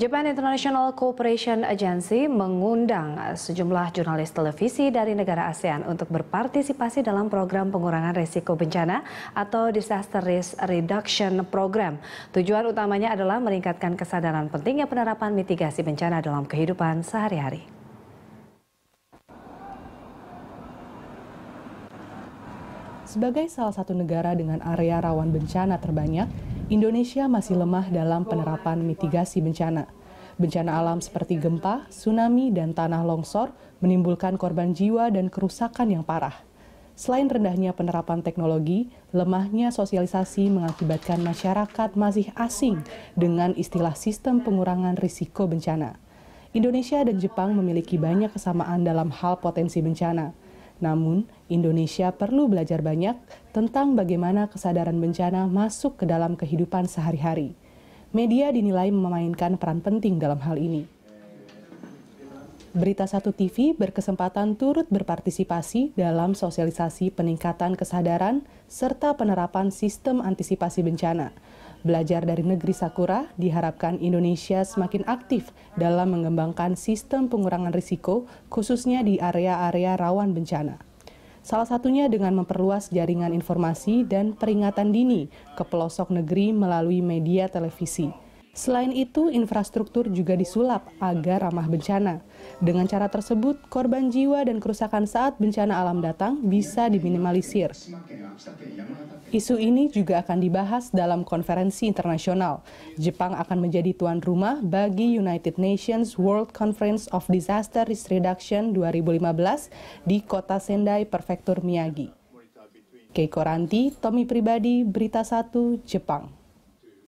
Japan International Cooperation Agency mengundang sejumlah jurnalis televisi dari negara ASEAN untuk berpartisipasi dalam program pengurangan risiko bencana atau Disaster Risk Reduction Program. Tujuan utamanya adalah meningkatkan kesadaran pentingnya penerapan mitigasi bencana dalam kehidupan sehari-hari. Sebagai salah satu negara dengan area rawan bencana terbanyak, Indonesia masih lemah dalam penerapan mitigasi bencana. Bencana alam seperti gempa, tsunami, dan tanah longsor menimbulkan korban jiwa dan kerusakan yang parah. Selain rendahnya penerapan teknologi, lemahnya sosialisasi mengakibatkan masyarakat masih asing dengan istilah sistem pengurangan risiko bencana. Indonesia dan Jepang memiliki banyak kesamaan dalam hal potensi bencana. Namun, Indonesia perlu belajar banyak tentang bagaimana kesadaran bencana masuk ke dalam kehidupan sehari-hari. Media dinilai memainkan peran penting dalam hal ini. Berita Satu TV berkesempatan turut berpartisipasi dalam sosialisasi peningkatan kesadaran serta penerapan sistem antisipasi bencana. Belajar dari negeri Sakura, diharapkan Indonesia semakin aktif dalam mengembangkan sistem pengurangan risiko, khususnya di area-area rawan bencana. Salah satunya dengan memperluas jaringan informasi dan peringatan dini ke pelosok negeri melalui media televisi. Selain itu, infrastruktur juga disulap agar ramah bencana. Dengan cara tersebut, korban jiwa dan kerusakan saat bencana alam datang bisa diminimalisir. Isu ini juga akan dibahas dalam konferensi internasional. Jepang akan menjadi tuan rumah bagi United Nations World Conference of Disaster Risk Reduction 2015 di kota Sendai, Prefektur Miyagi. Keiko Ranti, Tommy Pribadi, Berita 1, Jepang.